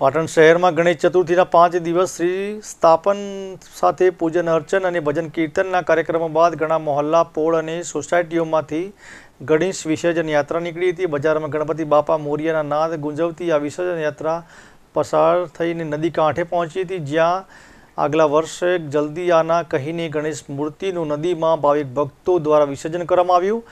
પાટણ શહેરમાં ગણેશ ચતુર્થીના પાંચ દિવસ શ્રી સ્થાપન સાથે પૂજન અર્ચન અને ભજન કીર્તનના કાર્યક્રમો બાદ ઘણા મોહલ્લા પોળ અને સોસાયટીઓમાંથી ગણેશ વિસર્જન યાત્રા નીકળી હતી બજારમાં ગણપતિ બાપા મોરિયાના નાદ ગુંજવતી આ વિસર્જન યાત્રા પસાર થઈને નદી કાંઠે પહોંચી હતી જ્યાં આગલા વર્ષે જલ્દી આના કહીને ગણેશ મૂર્તિનું નદીમાં ભાવિક ભક્તો દ્વારા વિસર્જન કરવામાં આવ્યું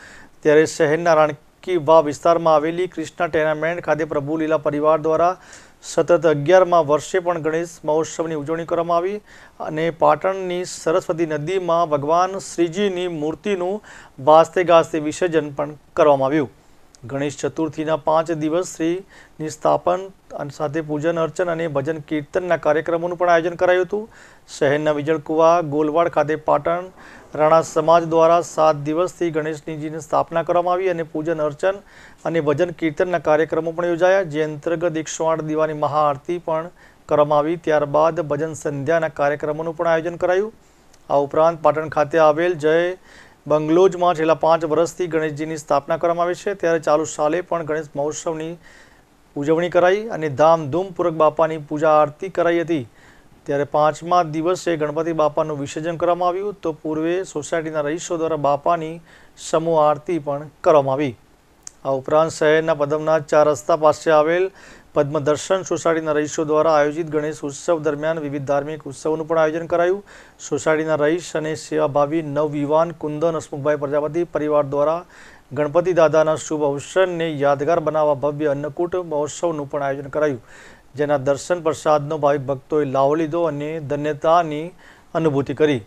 ત્યારે શહેરના રાણકી વાવ વિસ્તારમાં આવેલી ક્રિષ્ના ટેનામેન્ટ ખાતે પ્રભુ લીલા પરિવાર દ્વારા સતત અગિયારમાં વર્ષે પણ ગણેશ મહોત્સવની ઉજવણી કરવામાં આવી અને પાટણની સરસ્વતી નદીમાં ભગવાન શ્રીજીની મૂર્તિનું ભાસતે ગાજતે વિસર્જન પણ કરવામાં આવ્યું ગણેશ ચતુર્થીના પાંચ દિવસ શ્રીની સ્થાપન અને સાથે પૂજન અર્ચન અને ભજન કીર્તનના કાર્યક્રમોનું પણ આયોજન કરાયું હતું શહેરના વિજળકુવા ગોલવાડ ખાતે પાટણ રાણા સમાજ દ્વારા સાત દિવસથી ગણેશજીની સ્થાપના કરવામાં આવી અને પૂજન અર્ચન અને ભજન કીર્તનના કાર્યક્રમો પણ યોજાયા જે અંતર્ગત એકસો દીવાની મહાઆરતી પણ કરવામાં આવી ત્યારબાદ ભજન સંધ્યાના કાર્યક્રમોનું પણ આયોજન કરાયું આ ઉપરાંત પાટણ ખાતે આવેલ જય બંગલોજમાં છેલ્લા પાંચ વર્ષથી ગણેશજીની સ્થાપના કરવામાં આવી છે ત્યારે ચાલુ સાલે પણ ગણેશ મહોત્સવની ઉજવણી કરાઈ અને ધામધૂમપૂર્વક બાપાની પૂજા આરતી કરાઈ હતી ત્યારે પાંચમા દિવસે ગણપતિ બાપાનું વિસર્જન કરવામાં આવ્યું તો પૂર્વે સોસાયટીના રહીશો દ્વારા બાપાની સમૂહ આરતી પણ કરવામાં આવી આ ઉપરાંત શહેરના પદ્મનાથ ચાર રસ્તા પાસે આવેલ પદ્મદર્શન સોસાયટીના રહીશો દ્વારા આયોજિત ગણેશ ઉત્સવ દરમિયાન વિવિધ ધાર્મિક ઉત્સવોનું પણ આયોજન કરાયું સોસાયટીના રહીશ અને સેવાભાવી નવયુવાન કુંદન હસમુખભાઈ પ્રજાપતિ પરિવાર દ્વારા ગણપતિ દાદાના શુભ અવસરને યાદગાર બનાવવા ભવ્ય અન્નકૂટ મહોત્સવનું પણ આયોજન કરાયું જેના દર્શન પ્રસાદનો ભાવિક ભક્તોએ લાવો લીધો અને ધન્યતાની અનુભૂતિ કરી